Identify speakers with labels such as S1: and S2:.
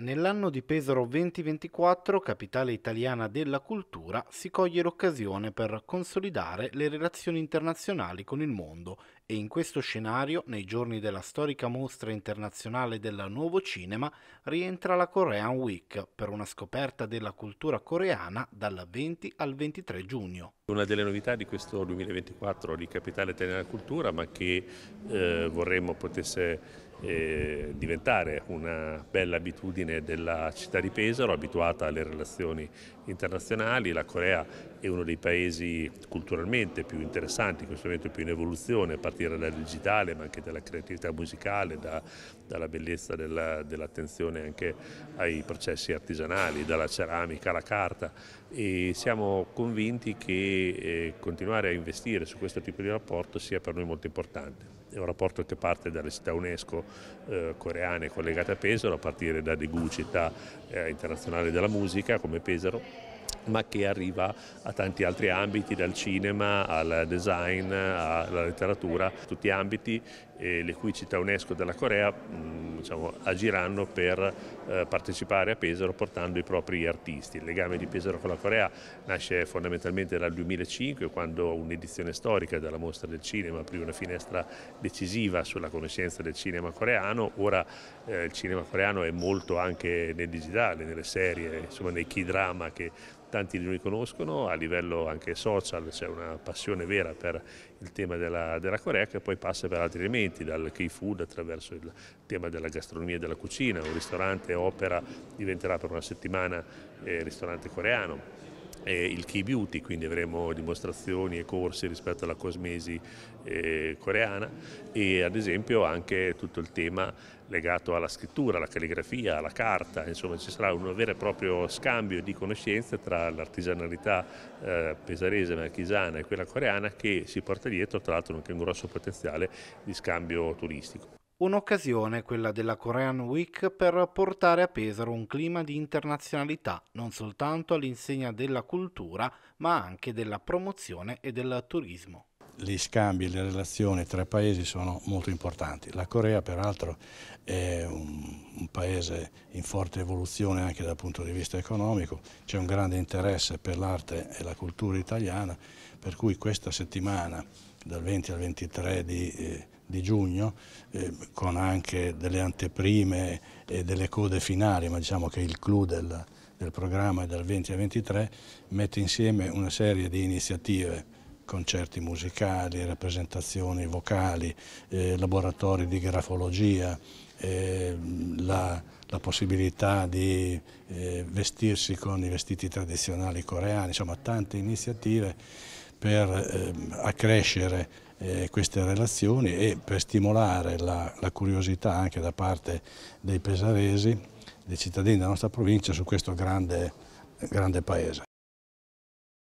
S1: Nell'anno di Pesaro 2024, capitale italiana della cultura, si coglie l'occasione per consolidare le relazioni internazionali con il mondo e in questo scenario, nei giorni della storica mostra internazionale del nuovo cinema, rientra la Korean Week per una scoperta della cultura coreana dal 20 al 23 giugno.
S2: Una delle novità di questo 2024 di Capitale Italiana della Cultura, ma che eh, vorremmo potesse eh, diventare una bella abitudine della città di Pesaro, abituata alle relazioni internazionali. La Corea è uno dei paesi culturalmente più interessanti, in questo momento più in evoluzione, a partire dal digitale, ma anche dalla creatività musicale, da, dalla bellezza dell'attenzione anche ai processi artigianali, dalla ceramica alla carta. E siamo convinti che eh, continuare a investire su questo tipo di rapporto sia per noi molto importante è un rapporto che parte dalle città UNESCO eh, coreane collegate a Pesaro, a partire da Deguci, città eh, internazionale della musica come Pesaro ma che arriva a tanti altri ambiti, dal cinema al design, alla letteratura, tutti ambiti eh, le cui città UNESCO della Corea mh, mm, diciamo, agiranno per eh, partecipare a Pesaro portando i propri artisti. Il legame di Pesaro con la Corea nasce fondamentalmente dal 2005 quando un'edizione storica della mostra del cinema aprì una finestra decisiva sulla conoscenza del cinema coreano. Ora eh, il cinema coreano è molto anche nel digitale, nelle serie, insomma nei key drama che tanti li conoscono, a livello anche social c'è una passione vera per il tema della, della, Corea che poi passa per altri elementi, dal key food attraverso il tema della gastronomia e della cucina, un ristorante opera diventerà per una settimana eh, ristorante coreano e il Key Beauty, quindi avremo dimostrazioni e corsi rispetto alla cosmesi eh, coreana e ad esempio anche tutto il tema legato alla scrittura, alla calligrafia, alla carta, insomma ci sarà un vero e proprio scambio di conoscenze tra l'artigianalità eh, pesarese, marchisana e quella coreana che si porta dietro tra l'altro anche un grosso potenziale di scambio turistico.
S1: Un'occasione, quella della Korean Week, per portare a Pesaro un clima di internazionalità, non soltanto all'insegna della cultura, ma anche della promozione e del turismo
S3: gli scambi e le relazioni tra paesi sono molto importanti. La Corea peraltro è un, un paese in forte evoluzione anche dal punto di vista economico, c'è un grande interesse per l'arte e la cultura italiana, per cui questa settimana dal 20 al 23 di, eh, di giugno eh, con anche delle anteprime e delle code finali, ma diciamo che il clou del, del programma è dal 20 al 23, mette insieme una serie di iniziative concerti musicali, rappresentazioni vocali, eh, laboratori di grafologia, eh, la, la, possibilità di eh, vestirsi con i vestiti tradizionali coreani, insomma tante iniziative per ehm, accrescere eh, queste relazioni e per stimolare la, la curiosità anche da parte dei pesaresi, dei cittadini della nostra provincia su questo grande, grande paese.